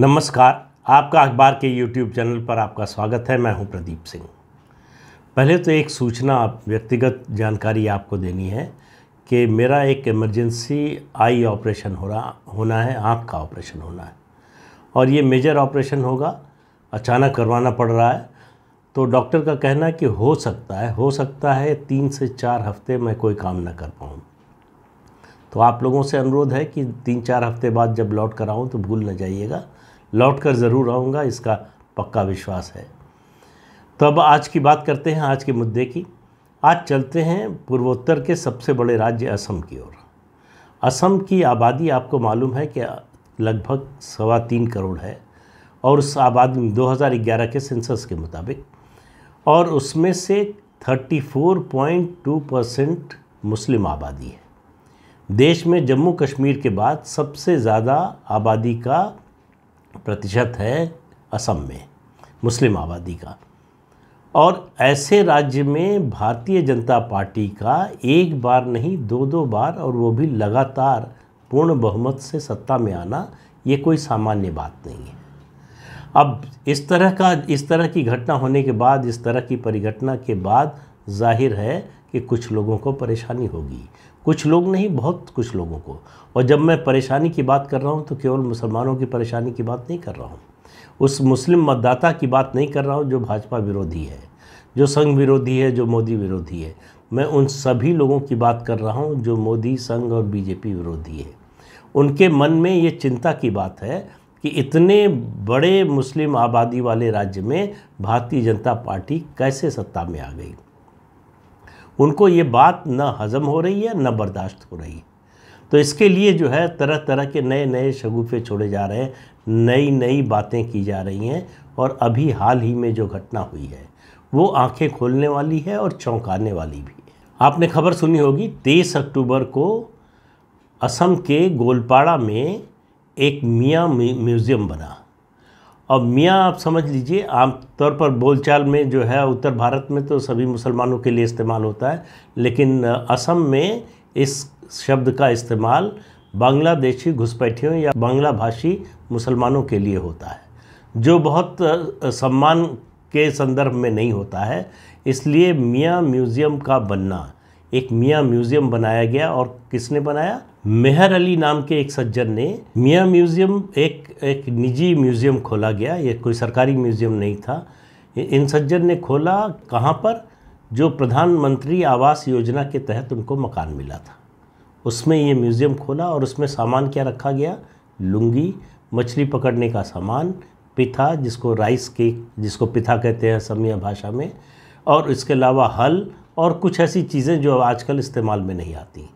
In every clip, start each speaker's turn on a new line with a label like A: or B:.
A: नमस्कार आपका अखबार के यूट्यूब चैनल पर आपका स्वागत है मैं हूं प्रदीप सिंह पहले तो एक सूचना व्यक्तिगत जानकारी आपको देनी है कि मेरा एक इमरजेंसी आई ऑपरेशन हो रहा होना है आँख का ऑपरेशन होना है और ये मेजर ऑपरेशन होगा अचानक करवाना पड़ रहा है तो डॉक्टर का कहना है कि हो सकता है हो सकता है तीन से चार हफ्ते मैं कोई काम ना कर पाऊँ तो आप लोगों से अनुरोध है कि तीन चार हफ्ते बाद जब लौट कर आऊँ तो भूल ना जाइएगा लौट कर ज़रूर आऊँगा इसका पक्का विश्वास है तो अब आज की बात करते हैं आज के मुद्दे की आज चलते हैं पूर्वोत्तर के सबसे बड़े राज्य असम की ओर असम की आबादी आपको मालूम है कि लगभग सवा तीन करोड़ है और उस आबादी में 2011 के सेंसस के मुताबिक और उसमें से 34.2 परसेंट मुस्लिम आबादी है देश में जम्मू कश्मीर के बाद सबसे ज़्यादा आबादी का प्रतिशत है असम में मुस्लिम आबादी का और ऐसे राज्य में भारतीय जनता पार्टी का एक बार नहीं दो दो बार और वो भी लगातार पूर्ण बहुमत से सत्ता में आना ये कोई सामान्य बात नहीं है अब इस तरह का इस तरह की घटना होने के बाद इस तरह की परिघटना के बाद जाहिर है कि कुछ लोगों को परेशानी होगी कुछ लोग नहीं बहुत कुछ लोगों को और जब मैं परेशानी की बात कर रहा हूँ तो केवल मुसलमानों की परेशानी की बात नहीं कर रहा हूँ उस मुस्लिम मतदाता की बात नहीं कर रहा हूँ जो भाजपा विरोधी है जो संघ विरोधी है जो मोदी विरोधी है मैं उन सभी लोगों की बात कर रहा हूँ जो मोदी संघ और बीजेपी विरोधी है उनके मन में ये चिंता की बात है कि इतने बड़े मुस्लिम आबादी वाले राज्य में भारतीय जनता पार्टी कैसे सत्ता में आ गई उनको ये बात न हज़म हो रही है न बर्दाश्त हो रही है तो इसके लिए जो है तरह तरह के नए नए शगुफे छोड़े जा रहे हैं नई नई बातें की जा रही हैं और अभी हाल ही में जो घटना हुई है वो आंखें खोलने वाली है और चौंकाने वाली भी आपने खबर सुनी होगी तेईस अक्टूबर को असम के गोलपाड़ा में एक मियाँ म्यूज़ियम बना अब मियाँ आप समझ लीजिए आमतौर पर बोलचाल में जो है उत्तर भारत में तो सभी मुसलमानों के लिए इस्तेमाल होता है लेकिन असम में इस शब्द का इस्तेमाल बांग्लादेशी घुसपैठियों या बांग्ला भाषी मुसलमानों के लिए होता है जो बहुत सम्मान के संदर्भ में नहीं होता है इसलिए मियाँ म्यूज़ियम का बनना एक मियाँ म्यूज़ियम बनाया गया और किसने बनाया मेहर अली नाम के एक सज्जन ने मियाँ म्यूज़ियम एक एक निजी म्यूज़ियम खोला गया ये कोई सरकारी म्यूज़ियम नहीं था इन सज्जन ने खोला कहाँ पर जो प्रधानमंत्री आवास योजना के तहत उनको मकान मिला था उसमें ये म्यूज़ियम खोला और उसमें सामान क्या रखा गया लुंगी मछली पकड़ने का सामान पिथा जिसको राइस केक जिसको पिथा कहते हैं समिया भाषा में और इसके अलावा हल और कुछ ऐसी चीज़ें जो आजकल इस्तेमाल में नहीं आती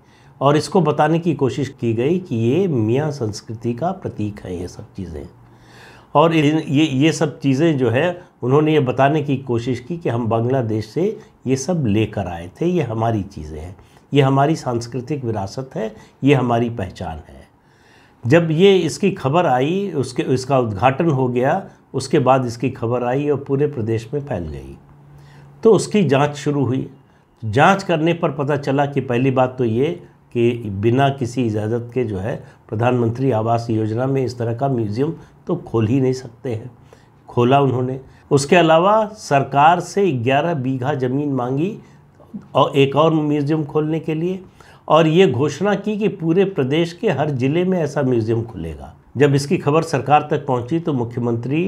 A: और इसको बताने की कोशिश की गई कि ये मियाँ संस्कृति का प्रतीक है ये सब चीज़ें और ये ये सब चीज़ें जो है उन्होंने ये बताने की कोशिश की कि हम बांग्लादेश से ये सब लेकर आए थे ये हमारी चीज़ें हैं ये हमारी सांस्कृतिक विरासत है ये हमारी पहचान है जब ये इसकी खबर आई उसके इसका उद्घाटन हो गया उसके बाद इसकी खबर आई और पूरे प्रदेश में फैल गई तो उसकी जांच शुरू हुई जांच करने पर पता चला कि पहली बात तो ये कि बिना किसी इजाज़त के जो है प्रधानमंत्री आवास योजना में इस तरह का म्यूज़ियम तो खोल ही नहीं सकते हैं खोला उन्होंने उसके अलावा सरकार से 11 बीघा ज़मीन मांगी और एक और म्यूज़ियम खोलने के लिए और ये घोषणा की कि पूरे प्रदेश के हर ज़िले में ऐसा म्यूज़ियम खुलेगा जब इसकी खबर सरकार तक पहुंची तो मुख्यमंत्री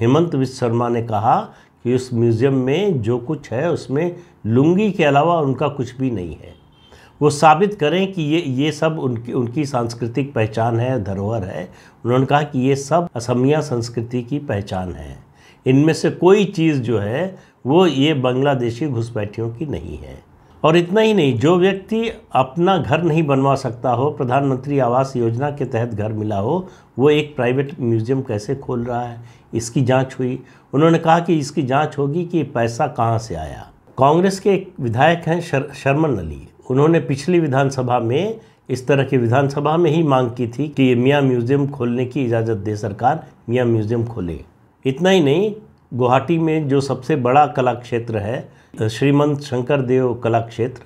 A: हेमंत विश्व शर्मा ने कहा कि उस म्यूज़ियम में जो कुछ है उसमें लुंगी के अलावा उनका कुछ भी नहीं है वो साबित करें कि ये ये सब उनकी उनकी सांस्कृतिक पहचान है धरोहर है उन्होंने कहा कि ये सब असमिया संस्कृति की पहचान है इनमें से कोई चीज़ जो है वो ये बांग्लादेशी घुसपैठियों की नहीं है और इतना ही नहीं जो व्यक्ति अपना घर नहीं बनवा सकता हो प्रधानमंत्री आवास योजना के तहत घर मिला हो वो एक प्राइवेट म्यूज़ियम कैसे खोल रहा है इसकी जांच हुई उन्होंने कहा कि इसकी जांच होगी कि पैसा कहाँ से आया कांग्रेस के एक विधायक हैं शर, शर्मन अली उन्होंने पिछली विधानसभा में इस तरह की विधानसभा में ही मांग की थी कि मियाँ म्यूज़ियम खोलने की इजाज़त दे सरकार मियाँ म्यूज़ियम खोले इतना ही नहीं गुवाहाटी में जो सबसे बड़ा कला क्षेत्र है श्रीमंत शंकर देव कला क्षेत्र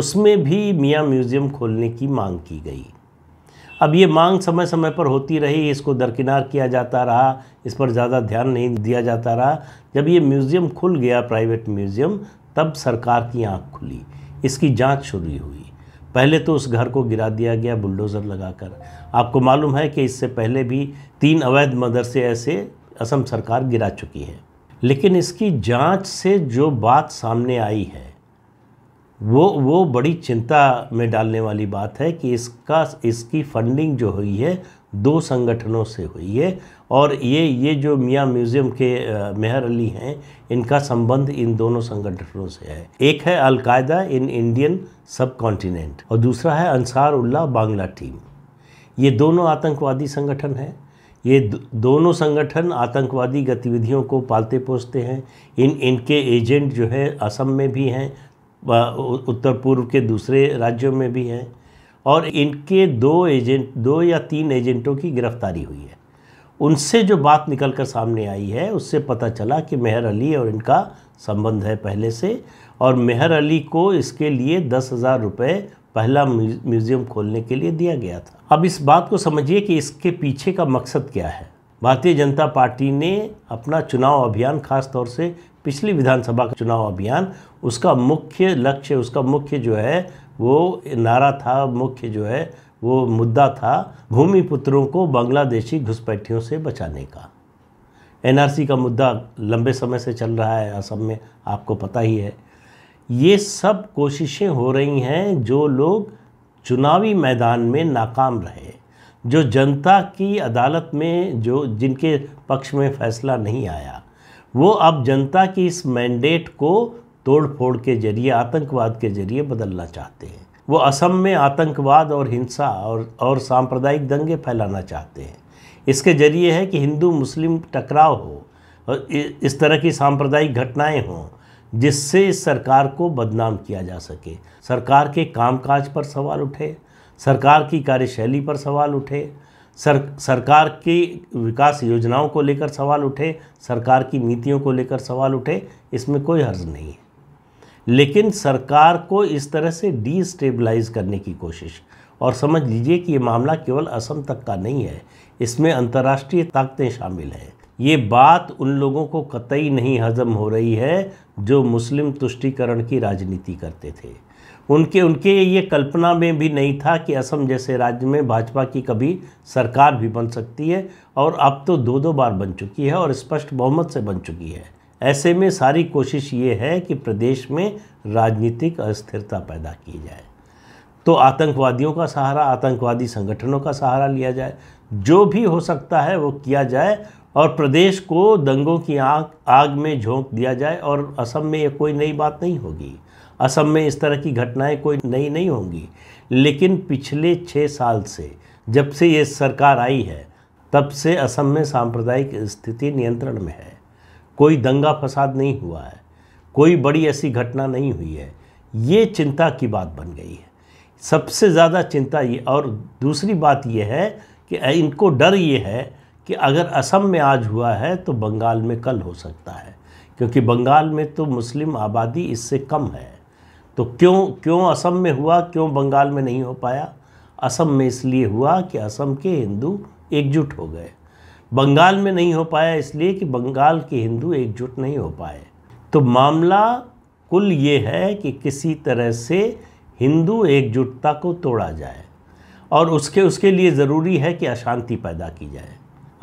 A: उसमें भी मियाँ म्यूज़ियम खोलने की मांग की गई अब ये मांग समय समय पर होती रही इसको दरकिनार किया जाता रहा इस पर ज़्यादा ध्यान नहीं दिया जाता रहा जब ये म्यूज़ियम खुल गया प्राइवेट म्यूज़ियम तब सरकार की आँख खुली इसकी जांच शुरू हुई पहले तो उस घर को गिरा दिया गया बुलडोज़र लगाकर आपको मालूम है कि इससे पहले भी तीन अवैध मदरसे ऐसे असम सरकार गिरा चुकी है लेकिन इसकी जांच से जो बात सामने आई है वो वो बड़ी चिंता में डालने वाली बात है कि इसका इसकी फंडिंग जो हुई है दो संगठनों से हुई है और ये ये जो मियाँ म्यूज़ियम के मेहर अली हैं इनका संबंध इन दोनों संगठनों से है एक है Al Qaeda in Indian subcontinent और दूसरा है अंसार उल्ला बांग्ला टीम ये दोनों आतंकवादी संगठन हैं ये दोनों संगठन आतंकवादी गतिविधियों को पालते पोसते हैं इन इनके एजेंट जो है असम में भी हैं उत्तर पूर्व के दूसरे राज्यों में भी हैं और इनके दो एजेंट दो या तीन एजेंटों की गिरफ्तारी हुई है उनसे जो बात निकल कर सामने आई है उससे पता चला कि मेहर अली और इनका संबंध है पहले से और मेहर अली को इसके लिए दस हज़ार रुपये पहला म्यूज़ियम खोलने के लिए दिया गया था अब इस बात को समझिए कि इसके पीछे का मकसद क्या है भारतीय जनता पार्टी ने अपना चुनाव अभियान खास तौर से पिछली विधानसभा का चुनाव अभियान उसका मुख्य लक्ष्य उसका मुख्य जो है वो नारा था मुख्य जो है वो मुद्दा था भूमिपुत्रों को बांग्लादेशी घुसपैठियों से बचाने का एनआरसी का मुद्दा लंबे समय से चल रहा है असम में आपको पता ही है ये सब कोशिशें हो रही हैं जो लोग चुनावी मैदान में नाकाम रहे जो जनता की अदालत में जो जिनके पक्ष में फैसला नहीं आया वो अब जनता की इस मैंडेट को तोड़ फोड़ के जरिए आतंकवाद के जरिए बदलना चाहते हैं वो असम में आतंकवाद और हिंसा और और सांप्रदायिक दंगे फैलाना चाहते हैं इसके जरिए है कि हिंदू मुस्लिम टकराव हो और इस तरह की सांप्रदायिक घटनाएं हों जिससे इस सरकार को बदनाम किया जा सके सरकार के कामकाज पर सवाल उठे सरकार की कार्यशैली पर सवाल उठे सर सरकार की विकास योजनाओं को लेकर सवाल उठे सरकार की नीतियों को लेकर सवाल उठे इसमें कोई हर्ज नहीं है लेकिन सरकार को इस तरह से डीस्टेबलाइज करने की कोशिश और समझ लीजिए कि ये मामला केवल असम तक का नहीं है इसमें अंतर्राष्ट्रीय ताकतें शामिल हैं ये बात उन लोगों को कतई नहीं हजम हो रही है जो मुस्लिम तुष्टिकरण की राजनीति करते थे उनके उनके ये कल्पना में भी नहीं था कि असम जैसे राज्य में भाजपा की कभी सरकार भी बन सकती है और अब तो दो दो बार बन चुकी है और स्पष्ट बहुमत से बन चुकी है ऐसे में सारी कोशिश ये है कि प्रदेश में राजनीतिक अस्थिरता पैदा की जाए तो आतंकवादियों का सहारा आतंकवादी संगठनों का सहारा लिया जाए जो भी हो सकता है वो किया जाए और प्रदेश को दंगों की आग आग में झोंक दिया जाए और असम में ये कोई नई बात नहीं होगी असम में इस तरह की घटनाएं कोई नई नहीं होंगी लेकिन पिछले छः साल से जब से ये सरकार आई है तब से असम में सांप्रदायिक स्थिति नियंत्रण में है कोई दंगा फसाद नहीं हुआ है कोई बड़ी ऐसी घटना नहीं हुई है ये चिंता की बात बन गई है सबसे ज़्यादा चिंता ये और दूसरी बात यह है कि इनको डर ये है कि अगर असम में आज हुआ है तो बंगाल में कल हो सकता है क्योंकि बंगाल में तो मुस्लिम आबादी इससे कम है तो क्यों क्यों असम में हुआ क्यों बंगाल में नहीं हो पाया असम में इसलिए हुआ कि असम के हिंदू एकजुट हो गए बंगाल में नहीं हो पाया इसलिए कि बंगाल के हिंदू एकजुट नहीं हो पाए तो मामला कुल ये है कि किसी तरह से हिंदू एकजुटता को तोड़ा जाए और उसके उसके लिए ज़रूरी है कि अशांति पैदा की जाए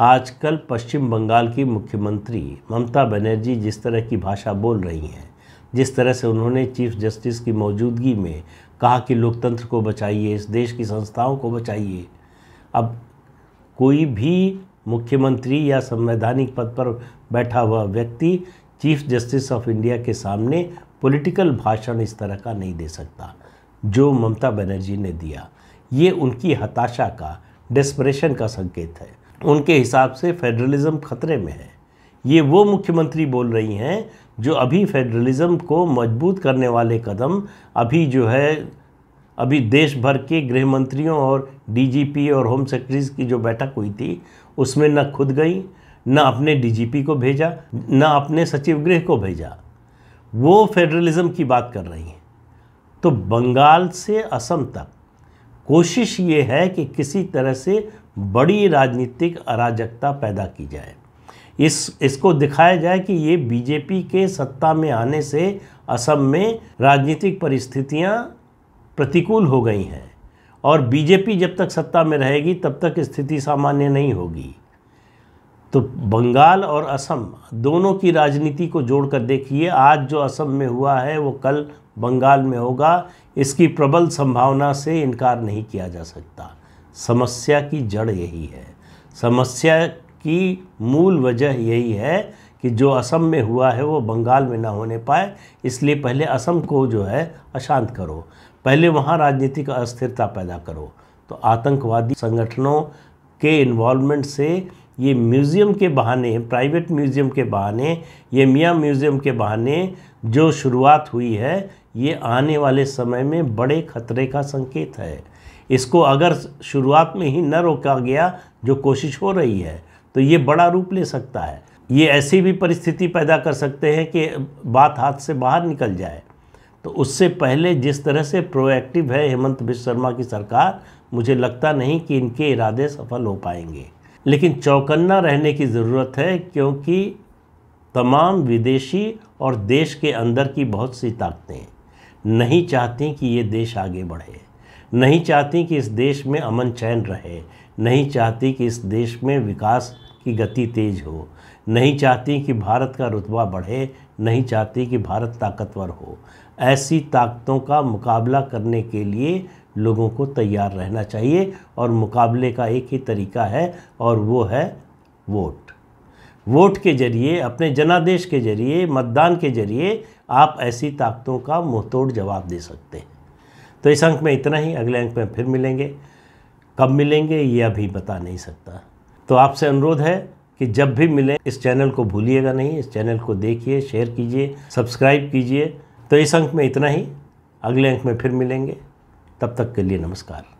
A: आजकल पश्चिम बंगाल की मुख्यमंत्री ममता बनर्जी जिस तरह की भाषा बोल रही हैं जिस तरह से उन्होंने चीफ जस्टिस की मौजूदगी में कहा कि लोकतंत्र को बचाइए इस देश की संस्थाओं को बचाइए अब कोई भी मुख्यमंत्री या संवैधानिक पद पर बैठा हुआ व्यक्ति चीफ जस्टिस ऑफ इंडिया के सामने पॉलिटिकल भाषण इस तरह का नहीं दे सकता जो ममता बनर्जी ने दिया ये उनकी हताशा का डेस्परेशन का संकेत है उनके हिसाब से फेडरलिज्म खतरे में है ये वो मुख्यमंत्री बोल रही हैं जो अभी फेडरलिज्म को मजबूत करने वाले कदम अभी जो है अभी देश भर के गृह मंत्रियों और डीजीपी और होम सेक्रेटरीज की जो बैठक हुई थी उसमें न खुद गई न अपने डीजीपी को भेजा न अपने सचिव गृह को भेजा वो फेडरलिज्म की बात कर रही हैं तो बंगाल से असम तक कोशिश ये है कि किसी तरह से बड़ी राजनीतिक अराजकता पैदा की जाए इस इसको दिखाया जाए कि ये बीजेपी के सत्ता में आने से असम में राजनीतिक परिस्थितियां प्रतिकूल हो गई हैं और बीजेपी जब तक सत्ता में रहेगी तब तक स्थिति सामान्य नहीं होगी तो बंगाल और असम दोनों की राजनीति को जोड़कर देखिए आज जो असम में हुआ है वो कल बंगाल में होगा इसकी प्रबल संभावना से इनकार नहीं किया जा सकता समस्या की जड़ यही है समस्या की मूल वजह यही है कि जो असम में हुआ है वो बंगाल में ना होने पाए इसलिए पहले असम को जो है अशांत करो पहले वहाँ राजनीतिक अस्थिरता पैदा करो तो आतंकवादी संगठनों के इन्वॉल्वमेंट से ये म्यूज़ियम के बहाने प्राइवेट म्यूज़ियम के बहाने ये मियाँ म्यूज़ियम के बहाने जो शुरुआत हुई है ये आने वाले समय में बड़े खतरे का संकेत है इसको अगर शुरुआत में ही न रोका गया जो कोशिश हो रही है तो ये बड़ा रूप ले सकता है ये ऐसी भी परिस्थिति पैदा कर सकते हैं कि बात हाथ से बाहर निकल जाए तो उससे पहले जिस तरह से प्रोएक्टिव है हेमंत बिश्व शर्मा की सरकार मुझे लगता नहीं कि इनके इरादे सफल हो पाएंगे लेकिन चौकन्ना रहने की ज़रूरत है क्योंकि तमाम विदेशी और देश के अंदर की बहुत सी ताकतें नहीं चाहती कि ये देश आगे बढ़े नहीं चाहती कि इस देश में अमन चैन रहे नहीं चाहती कि इस देश में विकास की गति तेज़ हो नहीं चाहती कि भारत का रुतबा बढ़े नहीं चाहती कि भारत ताकतवर हो ऐसी ताकतों का मुकाबला करने के लिए लोगों को तैयार रहना चाहिए और मुकाबले का एक ही तरीका है और वो है वोट वोट के जरिए अपने जनादेश के जरिए मतदान के जरिए आप ऐसी ताकतों का मुंहतोड़ जवाब दे सकते हैं तो इस अंक में इतना ही अगले अंक में फिर मिलेंगे कब मिलेंगे ये अभी बता नहीं सकता तो आपसे अनुरोध है कि जब भी मिलें इस चैनल को भूलिएगा नहीं इस चैनल को देखिए शेयर कीजिए सब्सक्राइब कीजिए तो इस अंक में इतना ही अगले अंक में फिर मिलेंगे तब तक के लिए नमस्कार